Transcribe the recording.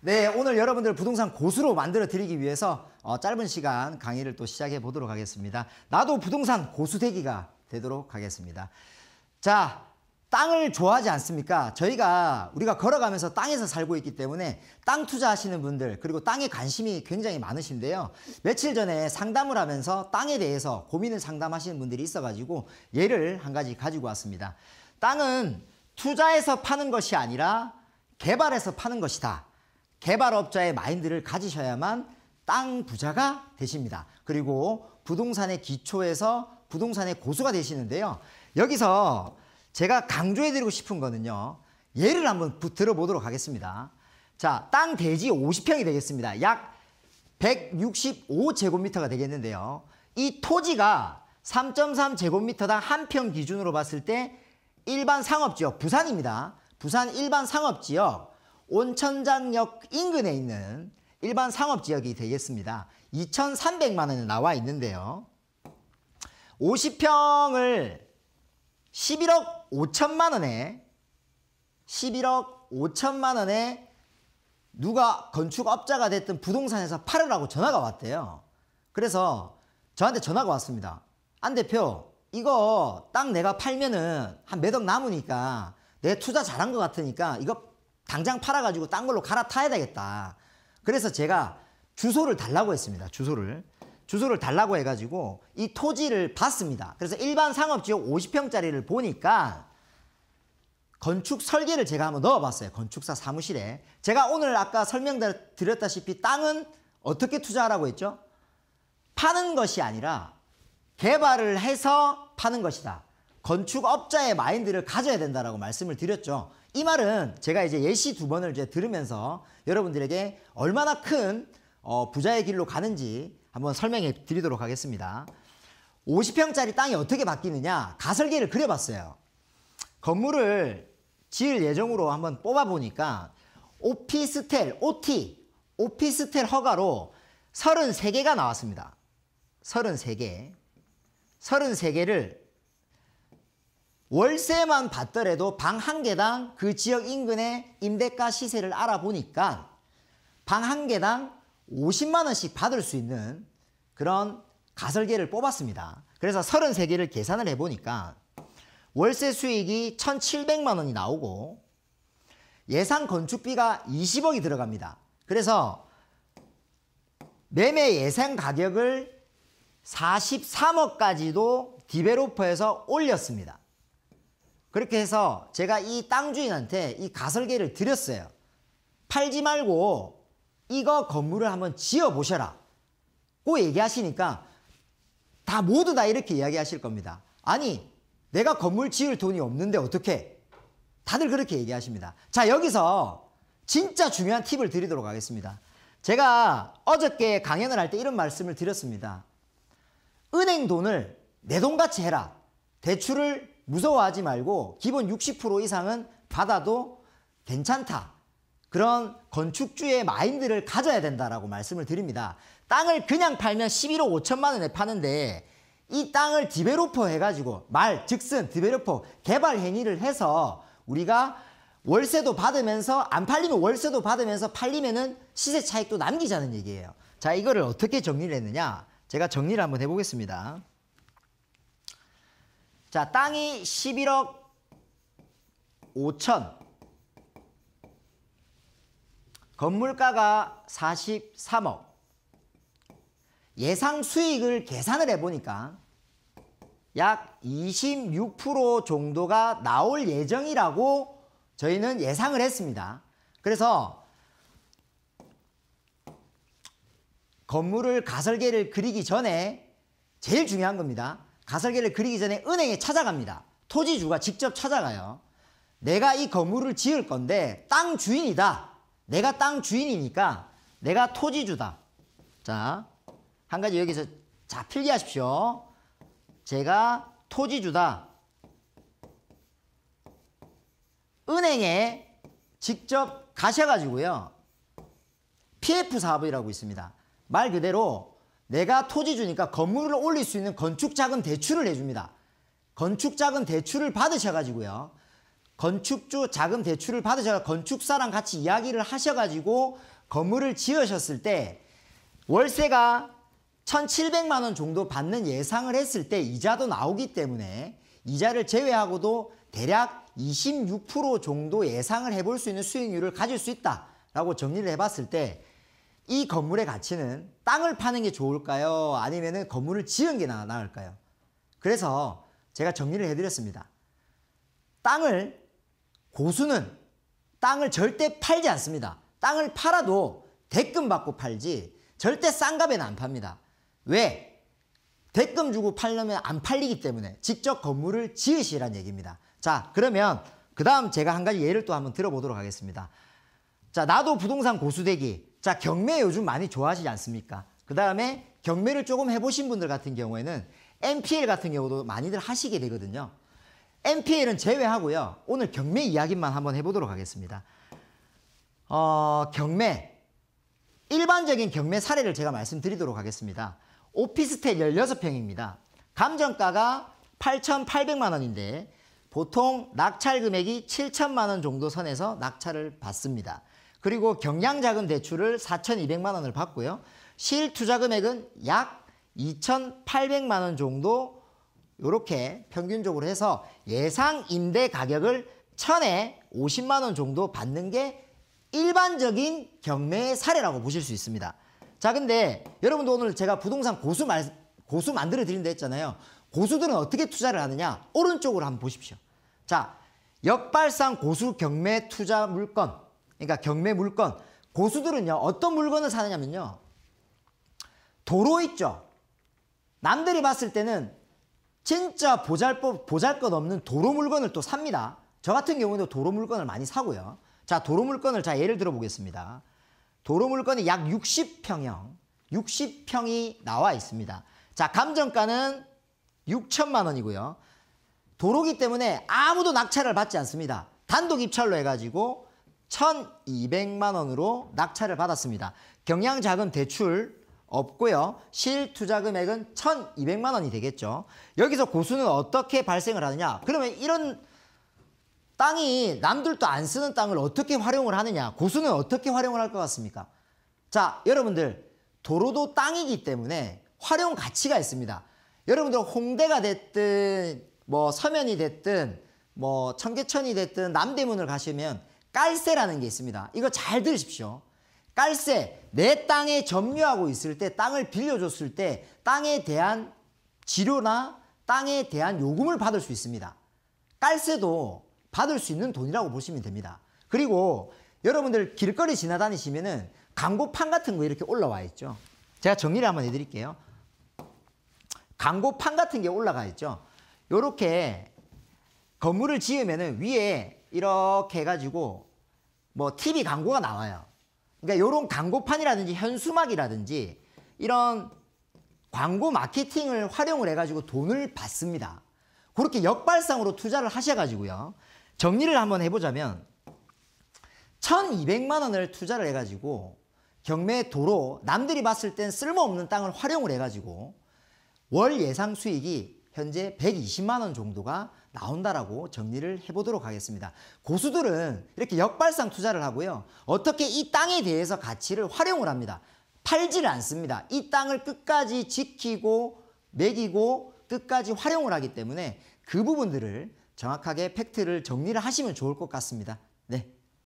네, 오늘 여러분들 부동산 고수로 만들어 드리기 위해서 어, 짧은 시간 강의를 또 시작해 보도록 하겠습니다. 나도 부동산 고수 되기가 되도록 하겠습니다. 자, 땅을 좋아하지 않습니까? 저희가 우리가 걸어가면서 땅에서 살고 있기 때문에 땅 투자하시는 분들 그리고 땅에 관심이 굉장히 많으신데요. 며칠 전에 상담을 하면서 땅에 대해서 고민을 상담하시는 분들이 있어가지고 예를 한 가지 가지고 왔습니다. 땅은 투자해서 파는 것이 아니라 개발해서 파는 것이다. 개발업자의 마인드를 가지셔야만 땅 부자가 되십니다. 그리고 부동산의 기초에서 부동산의 고수가 되시는데요. 여기서 제가 강조해드리고 싶은 거는요. 예를 한번 들어보도록 하겠습니다. 자, 땅 대지 50평이 되겠습니다. 약 165제곱미터가 되겠는데요. 이 토지가 3.3제곱미터당 한 평 기준으로 봤을 때 일반 상업지역, 부산입니다. 부산 일반 상업지역 온천장역 인근에 있는 일반 상업지역이 되겠습니다. 2,300만 원에 나와 있는데요. 50평을 11억 5천만 원에 11억 5천만 원에 누가 건축업자가 됐든 부동산에서 팔으라고 전화가 왔대요. 그래서 저한테 전화가 왔습니다. 안 대표 이거 땅 내가 팔면은 한몇억 남으니까 내 투자 잘한 것 같으니까 이거 당장 팔아가지고 딴 걸로 갈아타야 되겠다. 그래서 제가 주소를 달라고 했습니다. 주소를. 주소를 달라고 해가지고 이 토지를 봤습니다. 그래서 일반 상업지역 50평짜리를 보니까 건축 설계를 제가 한번 넣어봤어요. 건축사 사무실에. 제가 오늘 아까 설명드렸다시피 땅은 어떻게 투자하라고 했죠? 파는 것이 아니라 개발을 해서 파는 것이다. 건축업자의 마인드를 가져야 된다라고 말씀을 드렸죠. 이 말은 제가 이제 예시 두 번을 이제 들으면서 여러분들에게 얼마나 큰 어, 부자의 길로 가는지 한번 설명해 드리도록 하겠습니다. 50평짜리 땅이 어떻게 바뀌느냐 가설계를 그려봤어요. 건물을 지을 예정으로 한번 뽑아보니까 오피스텔, OT, 오피스텔 허가로 33개가 나왔습니다. 33개. 33개를 월세만 받더라도 방 한 개당 그 지역 인근의 임대가 시세를 알아보니까 방 한 개당 50만 원씩 받을 수 있는 그런 가설계를 뽑았습니다. 그래서 33개를 계산을 해보니까 월세 수익이 1,700만 원이 나오고 예상 건축비가 20억이 들어갑니다. 그래서 매매 예상 가격을 43억까지도 디베로퍼에서 올렸습니다. 그렇게 해서 제가 이 땅주인한테 이 가설계를 드렸어요. 팔지 말고 이거 건물을 한번 지어 보셔라. 고 얘기하시니까 다 모두 다 이렇게 이야기하실 겁니다. 아니 내가 건물 지을 돈이 없는데 어떻게? 다들 그렇게 얘기하십니다. 자 여기서 진짜 중요한 팁을 드리도록 하겠습니다. 제가 어저께 강연을 할 때 이런 말씀을 드렸습니다. 은행 돈을 내 돈같이 해라. 대출을 무서워하지 말고 기본 60% 이상은 받아도 괜찮다. 그런 건축주의 마인드를 가져야 된다라고 말씀을 드립니다. 땅을 그냥 팔면 11억 5천만 원에 파는데 이 땅을 디베로퍼 해가지고 말 즉슨 디베로퍼 개발 행위를 해서 우리가 월세도 받으면서 안 팔리면 월세도 받으면서 팔리면은 시세 차익도 남기자는 얘기예요. 자 이거를 어떻게 정리를 했느냐 제가 정리를 한번 해보겠습니다. 자, 땅이 11억 5천. 건물가가 43억. 예상 수익을 계산을 해보니까 약 26% 정도가 나올 예정이라고 저희는 예상을 했습니다. 그래서 건물을 가설계를 그리기 전에 제일 중요한 겁니다. 가설계를 그리기 전에 은행에 찾아갑니다. 토지주가 직접 찾아가요. 내가 이 건물을 지을 건데 땅 주인이다. 내가 땅 주인이니까 내가 토지주다. 자, 한 가지 여기서 자 필기하십시오. 제가 토지주다. 은행에 직접 가셔가지고요. PF 사업이라고 있습니다. 말 그대로 내가 토지 주니까 건물을 올릴 수 있는 건축자금 대출을 해줍니다 건축자금 대출을 받으셔가지고요. 건축주 자금 대출을 받으셔서 건축사랑 같이 이야기를 하셔가지고 건물을 지으셨을 때 월세가 1,700만 원 정도 받는 예상을 했을 때 이자도 나오기 때문에 이자를 제외하고도 대략 26% 정도 예상을 해볼 수 있는 수익률을 가질 수 있다라고 정리를 해봤을 때이 건물의 가치는 땅을 파는 게 좋을까요? 아니면 건물을 지은 게 나, 을까요 그래서 제가 정리를 해드렸습니다. 땅을 고수는 땅을 절대 팔지 않습니다. 땅을 팔아도 대금 받고 팔지 절대 싼 값에는 안 팝니다. 왜? 대금 주고 팔려면 안 팔리기 때문에 직접 건물을 지으시란 얘기입니다. 자 그러면 그 다음 제가 한 가지 예를 또 한번 들어보도록 하겠습니다. 자 나도 부동산 고수되기 자, 경매 요즘 많이 좋아하시지 않습니까? 그 다음에 경매를 조금 해보신 분들 같은 경우에는 MPL 같은 경우도 많이들 하시게 되거든요. MPL은 제외하고요. 오늘 경매 이야기만 한번 해보도록 하겠습니다. 어, 경매. 일반적인 경매 사례를 제가 말씀드리도록 하겠습니다. 오피스텔 16평입니다. 감정가가 8,800만 원인데 보통 낙찰 금액이 7천만 원 정도 선에서 낙찰을 받습니다. 그리고 경량자금 대출을 4,200만 원을 받고요. 실투자금액은 약 2,800만 원 정도 이렇게 평균적으로 해서 예상 임대 가격을 1 0 0 0에 50만 원 정도 받는 게 일반적인 경매의 사례라고 보실 수 있습니다. 자 근데 여러분도 오늘 제가 부동산 고수 말, 고수 만들어 드린다 했잖아요. 고수들은 어떻게 투자를 하느냐 오른쪽으로 한번 보십시오. 자 역발상 고수 경매 투자 물건 그러니까 경매 물건 고수들은요 어떤 물건을 사느냐면요 도로 있죠 남들이 봤을 때는 진짜 보잘법 보잘것없는 도로 물건을 또 삽니다 저 같은 경우도 도로 물건을 많이 사고요 자 도로 물건을 자 예를 들어 보겠습니다 도로 물건이 약 60평형 60평이 나와 있습니다 자 감정가는 6천만 원이고요 도로기 때문에 아무도 낙찰을 받지 않습니다 단독 입찰로 해가지고 1,200만 원으로 낙찰을 받았습니다. 경양자금 대출 없고요. 실투자 금액은 1,200만 원이 되겠죠. 여기서 고수는 어떻게 발생을 하느냐? 그러면 이런 땅이 남들도 안 쓰는 땅을 어떻게 활용을 하느냐? 고수는 어떻게 활용을 할 것 같습니까? 자, 여러분들 도로도 땅이기 때문에 활용 가치가 있습니다. 여러분들 홍대가 됐든 뭐 서면이 됐든 뭐 청계천이 됐든 남대문을 가시면 깔세라는 게 있습니다. 이거 잘 들으십시오. 깔세, 내 땅에 점유하고 있을 때, 땅을 빌려줬을 때, 땅에 대한 지료나 땅에 대한 요금을 받을 수 있습니다. 깔세도 받을 수 있는 돈이라고 보시면 됩니다. 그리고 여러분들 길거리 지나다니시면은 광고판 같은 거 이렇게 올라와 있죠. 제가 정리를 한번 해드릴게요. 광고판 같은 게 올라가 있죠. 요렇게 건물을 지으면은 위에 이렇게 해가지고 뭐 TV 광고가 나와요. 그러니까 이런 광고판이라든지 현수막이라든지 이런 광고 마케팅을 활용을 해가지고 돈을 받습니다. 그렇게 역발상으로 투자를 하셔가지고요. 정리를 한번 해보자면 1200만 원을 투자를 해가지고 경매 도로 남들이 봤을 땐 쓸모없는 땅을 활용을 해가지고 월 예상 수익이 현재 120만 원 정도가 나온다라고 정리를 해보도록 하겠습니다. 고수들은 이렇게 역발상 투자를 하고요. 어떻게 이 땅에 대해서 가치를 활용을 합니다. 팔지를 않습니다. 이 땅을 끝까지 지키고 매기고 끝까지 활용을 하기 때문에 그 부분들을 정확하게 팩트를 정리를 하시면 좋을 것 같습니다. 네.